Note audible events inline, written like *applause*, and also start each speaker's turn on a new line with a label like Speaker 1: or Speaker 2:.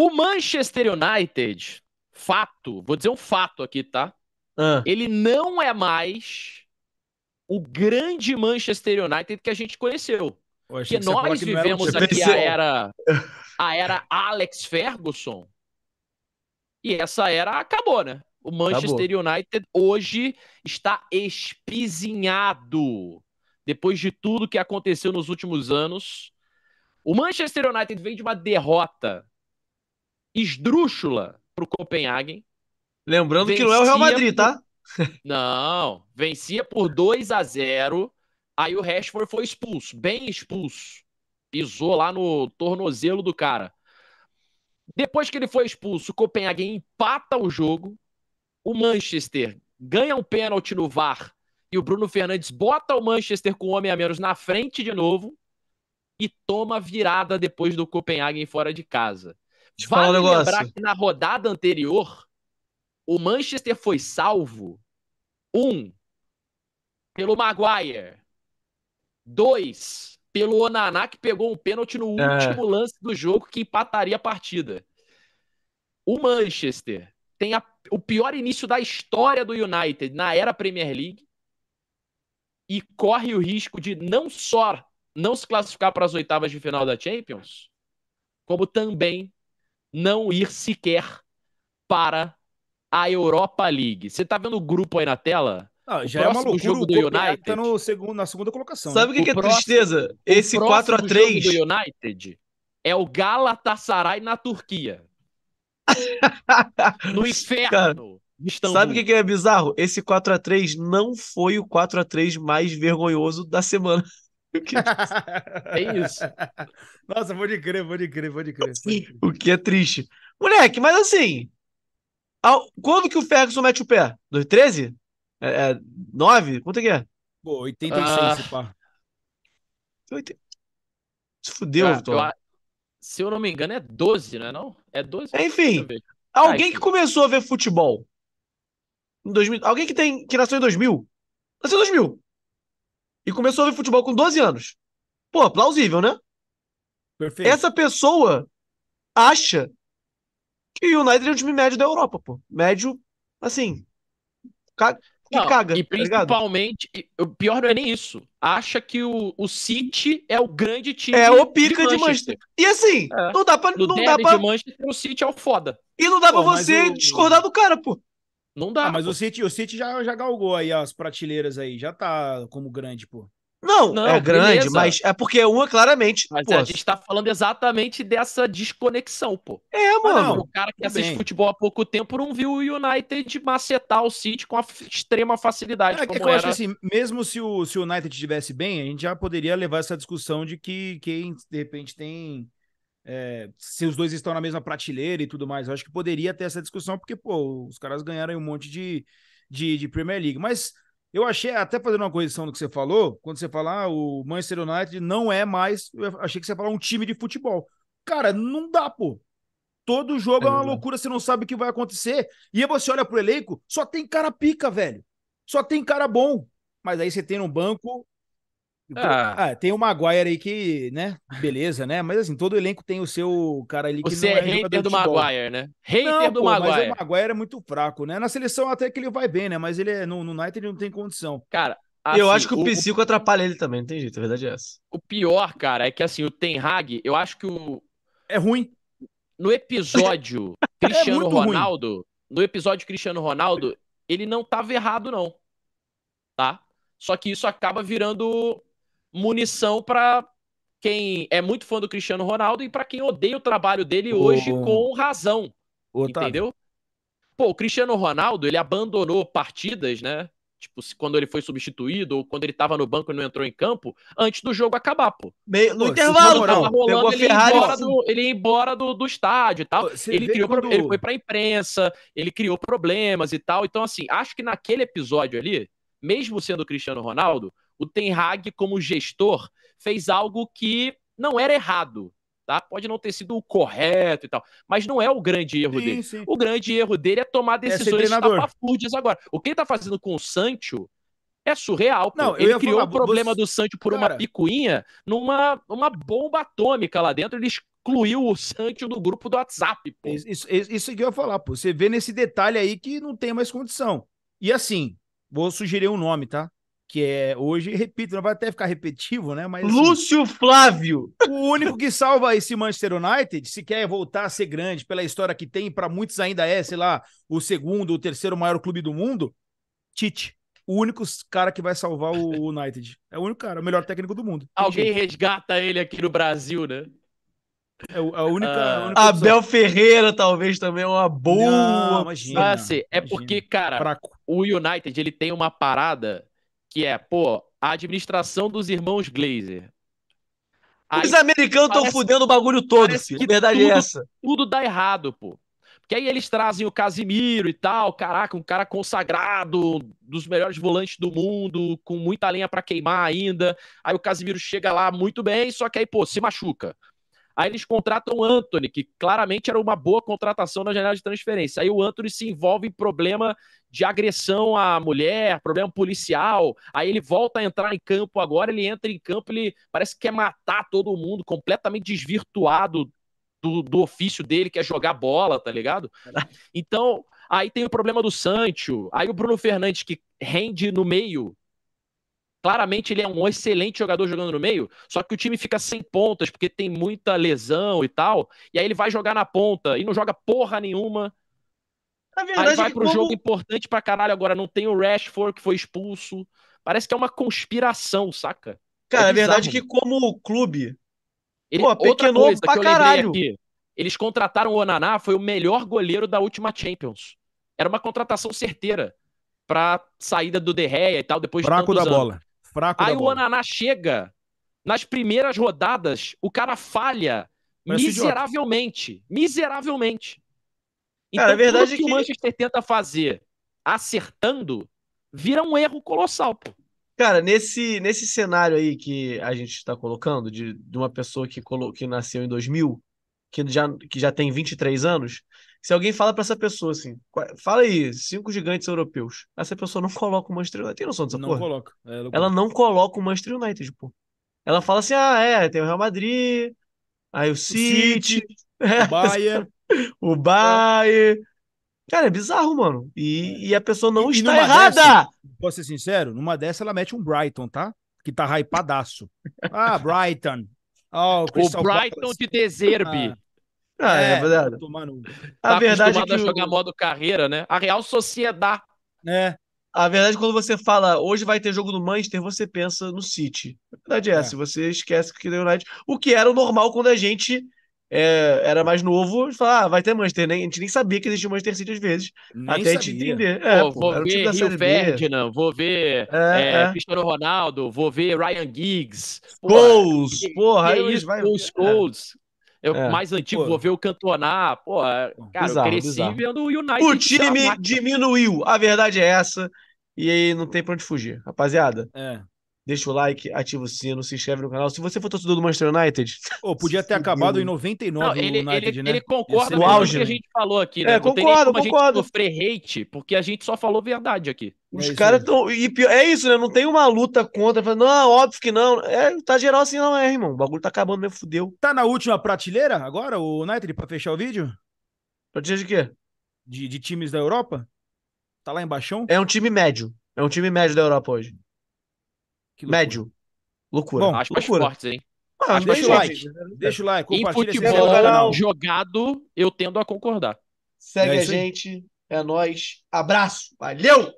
Speaker 1: O Manchester United, fato, vou dizer um fato aqui, tá? Ah. Ele não é mais o grande Manchester United que a gente conheceu.
Speaker 2: Porque nós que vivemos aqui pensou. a era, *laughs*
Speaker 1: a era Alex Ferguson e essa era acabou, né? O Manchester acabou. United hoje está espizinhado. Depois de tudo que aconteceu nos últimos anos, o Manchester United vem de uma derrota esdrúxula para o Copenhagen. Lembrando que não é o Real Madrid, tá? não, vencia por 2 a 0 Aí o Rashford foi expulso, bem expulso. Pisou lá no tornozelo do cara. Depois que ele foi expulso, o Copenhague empata o jogo. O Manchester ganha um pênalti no VAR e o Bruno Fernandes bota o Manchester com o homem a menos na frente de novo e toma virada depois do Copenhague fora de casa. Deixa vale falar um negócio. lembrar que na rodada anterior, o Manchester foi salvo, um, pelo Maguire, dois, pelo Onaná, que pegou um pênalti no é. último é. lance do jogo que empataria a partida. O Manchester tem a, o pior início da história do United na era Premier League e corre o risco de não só não se classificar para as oitavas de final da Champions, como também não ir sequer para a Europa League. Você tá vendo o grupo aí na tela? Ah, já é uma loucura, jogo do United tá no
Speaker 2: segundo, na segunda colocação. Sabe o né? que, que, é próximo,
Speaker 1: tristeza? Esse 4 a 3 jogo do United é o Galatasaray na Turquia. *laughs* no inferno.
Speaker 3: Cara, sabe o que, que é bizarro? Esse 4 a 3 não foi o 4 a 3 mais vergonhoso da semana. É,
Speaker 2: *laughs* é isso. Nossa, vou de crer, vou de crer, vou de crer. O
Speaker 3: que é triste. Moleque, mas assim. Ao... Quando que o Ferguson mete o pé? 2013? É, é, 9? Quanto é que é?
Speaker 2: Pô, 86, ah. Se
Speaker 1: pá. 80...
Speaker 3: Se fudeu, ah, eu,
Speaker 1: Se eu não me engano, é 12, não é não? É 12? É, enfim,
Speaker 3: alguém Ai, ah, que começou a ver futebol em 2000, alguém que tem que nasceu em 2000, nasceu em 2000, e começou a ver futebol com 12 anos. Pô, plausível, né? Perfeito. Essa pessoa acha que o United é um time médio da Europa, pô. Médio, assim.
Speaker 1: Caga, não, que caga. E tá principalmente, tá o pior não é nem isso. Acha que o, o City é o grande time. É o pica de Manchester. De Manchester. E assim, é. não dá pra. não dá pra... de
Speaker 2: Manchester, o City é o foda. E não dá pô, pra você discordar do cara, pô. Não dá. Ah, mas pô. o City, o City já, já galgou aí as prateleiras aí, já tá como grande, pô.
Speaker 1: Não, não, é grande, beleza. mas
Speaker 2: é porque uma claramente. Mas pô, a gente
Speaker 1: tá falando exatamente dessa desconexão, pô. É, mano. Não, o
Speaker 2: cara que também. assiste
Speaker 1: futebol há pouco tempo não viu o United macetar o City com extrema facilidade. É, que eu acho assim,
Speaker 2: mesmo se o, se o United estivesse bem, a gente já poderia levar essa discussão de que quem de repente tem é, se os dois estão na mesma prateleira e tudo mais. Eu acho que poderia ter essa discussão, porque, pô, os caras ganharam um monte de, de, de Premier League. Mas eu achei, até fazendo uma correção do que você falou, quando você fala ah, o Manchester United não é mais, eu achei que você ia falar um time de futebol. Cara, não dá, pô. Todo jogo é, é uma loucura, você não sabe o que vai acontecer. E aí você olha pro elenco, só tem cara pica, velho. Só tem cara bom. Mas aí você tem no banco ah. ah. tem o Maguire aí que, né? Beleza, né? Mas assim, todo elenco tem o seu cara ali que Você é, é hater do Maguire, né? Hater não, do pô, Maguire. Mas o Maguire é muito fraco, né? Na seleção até que ele vai bem, né? Mas ele é, no, no United ele não tem condição. Cara, Assim, eu acho que o, o psico atrapalha ele também, não tem jeito, a verdade é essa.
Speaker 1: O pior, cara, é que assim, o Ten Hag, eu acho que o. É ruim. No episódio *laughs* é Cristiano é Ronaldo. Ruim. No episódio Cristiano Ronaldo, ele não tava errado, não. Tá? Só que isso acaba virando munição para quem é muito fã do Cristiano Ronaldo e para quem odeia o trabalho dele hoje oh. com razão. Oh, entendeu? Tá. Pô, o Cristiano Ronaldo, ele abandonou partidas, né? Tipo, quando ele foi substituído ou quando ele tava no banco e não entrou em campo, antes do jogo acabar, pô. Meio, no pô, intervalo, não. Rolando, pegou ele, Ferrari, ia embora do, ele ia embora do, do estádio e tal. ele, criou, quando... ele foi pra imprensa, ele criou problemas e tal. Então, assim, acho que naquele episódio ali, mesmo sendo o Cristiano Ronaldo, o Ten Hag, como gestor, fez algo que não era errado. Tá? Pode não ter sido o correto e tal, mas não é o grande erro sim, dele. Sim. O grande erro dele é tomar é decisões é tapafúrdias agora. O que ele tá fazendo com o Sancho é surreal. Não, ele criou falar, o problema você... do Sancho por Cara... uma picuinha numa uma bomba atômica lá dentro. Ele excluiu o Sancho do grupo do
Speaker 2: WhatsApp. Pô. Isso, isso, isso que eu ia falar, pô. Você vê nesse detalhe aí que não tem mais condição. E assim, vou sugerir um nome, tá? que é hoje, repito, não vai até ficar repetitivo, né? Mas assim, Lúcio assim, Flávio, o único que salva esse Manchester United, se quer voltar a ser grande pela história que tem, para muitos ainda é, sei lá, o segundo, o terceiro maior clube do mundo, Tite. O único cara que vai salvar o United. É o único cara, o melhor técnico do mundo. Alguém
Speaker 1: resgata ele aqui no Brasil, né? É, é a única. Uh, a única Abel
Speaker 3: Ferreira, talvez, também é uma boa. Não, imagina, ah,
Speaker 1: assim, é imagina. porque, cara, Fraco. o United ele tem uma parada que é, pô, a administração dos irmãos Glazer. Aí, Os americanos estão fudendo o bagulho
Speaker 3: todo, filho. Que verdade é tudo, é essa.
Speaker 1: Tudo dá errado, pô. Porque aí eles trazem o Casimiro e tal, caraca, um cara consagrado, dos melhores volantes do mundo, com muita lenha para queimar ainda. Aí o Casimiro chega lá muito bem, só que aí, pô, se machuca. Aí eles contratam o Anthony, que claramente era uma boa contratação na janela de transferência. Aí o Anthony se envolve em problema de agressão à mulher, problema policial. Aí ele volta a entrar em campo agora, ele entra em campo, ele parece que quer matar todo mundo, completamente desvirtuado do, do ofício dele, que é jogar bola, tá ligado? Então, aí tem o problema do Sancho, aí o Bruno Fernandes que rende no meio Claramente ele é um excelente jogador jogando no meio, só que o time fica sem pontas, porque tem muita lesão e tal. E aí ele vai jogar na ponta e não joga porra nenhuma.
Speaker 3: Na verdade, aí vai pro como... jogo
Speaker 1: importante pra caralho agora. Não tem o Rashford que foi expulso. Parece que é uma conspiração, saca? É Cara, é a verdade é que como o clube.
Speaker 3: Ele, Pô, pequenou outra pra caralho. Aqui,
Speaker 1: eles contrataram o Onaná, foi o melhor goleiro da última Champions. Era uma contratação certeira pra saída do Derreia e tal, depois Braco de da anos. bola. Fraco Aí o Ananá chega nas primeiras rodadas, o cara falha Parece miseravelmente. Idiota. Miseravelmente.
Speaker 3: Então, cara, é a verdade tudo que, é que o
Speaker 1: Manchester tenta fazer acertando
Speaker 3: vira um erro colossal, pô. Cara, nesse, nesse cenário aí que a gente está colocando, de, de uma pessoa que, colo, que nasceu em 2000, que já, que já tem 23 anos, se alguém fala para essa pessoa assim, fala aí, cinco gigantes europeus, essa pessoa não coloca o Manchester United. Tem noção dessa não porra? Coloca. É, ela, não coloca o Manchester United, pô. Ela fala assim: ah, é, tem o Real Madrid, aí o, o City, *laughs* é, o Bayern.
Speaker 2: o Bayern. Cara, é bizarro, mano. E, é. e a pessoa não e, está e errada. Dessa, posso ser sincero? Numa dessa ela mete um Brighton, tá? Que tá hypadaço. Ah, Brighton. Oh, o, o Brighton Palace. de Deserbe. Ah, é, é, é verdade.
Speaker 1: No... Tá a verdade é que a jogar modo carreira, né? A Real Sociedade.
Speaker 2: É.
Speaker 3: A verdade é quando você fala hoje vai ter jogo do Manchester, você pensa no City. A verdade é, é. essa, você esquece que o United, o que era o normal quando a gente é, era mais novo, falar, ah, vai ter Manchester, nem, a gente nem sabia que existia Manchester City às vezes, nem até sabia. a gente entender. É, pô, pô, vou, ver tipo Rio Ferdinand,
Speaker 1: vou ver é, é, é. Cristiano Ronaldo, vou ver Ryan Giggs. gols, porra, aí isso, vai... Os goals, eu, é, mais antigo, pô. vou ver o Cantona. Pô, cara, bizarro, eu cresci bizarro. vendo o United. O time
Speaker 3: diminuiu, a verdade é essa. E aí não tem pra onde fugir. Rapaziada, é deixa o like, ativa o sino, se inscreve no canal. Se você for torcedor do Manchester United.
Speaker 2: Oh, *laughs* podia ter acabado em 99 não, ele, United, ele, né? Ele concorda
Speaker 3: com o que a gente falou aqui, né? É, não concordo, tem concordo.
Speaker 1: Sofrer hate, porque a gente só falou verdade aqui.
Speaker 3: É Os é caras estão. É isso, né? Não tem uma luta contra. Não, óbvio que não. É, tá geral
Speaker 2: assim, não é, irmão. O bagulho tá acabando mesmo, fudeu. Tá na última prateleira agora, o United, pra fechar o vídeo? Prateleira de quê? De, de times da Europa? Tá lá embaixo? É um time
Speaker 3: médio. É um time médio da Europa hoje loucura. Médio. Loucura. Bom, aspas loucura. fortes, hein? Ah, deixa o like. Deixa o like. Em futebol
Speaker 1: jogado, eu tendo a concordar. Segue é a
Speaker 3: gente. É nós. Abraço. Valeu!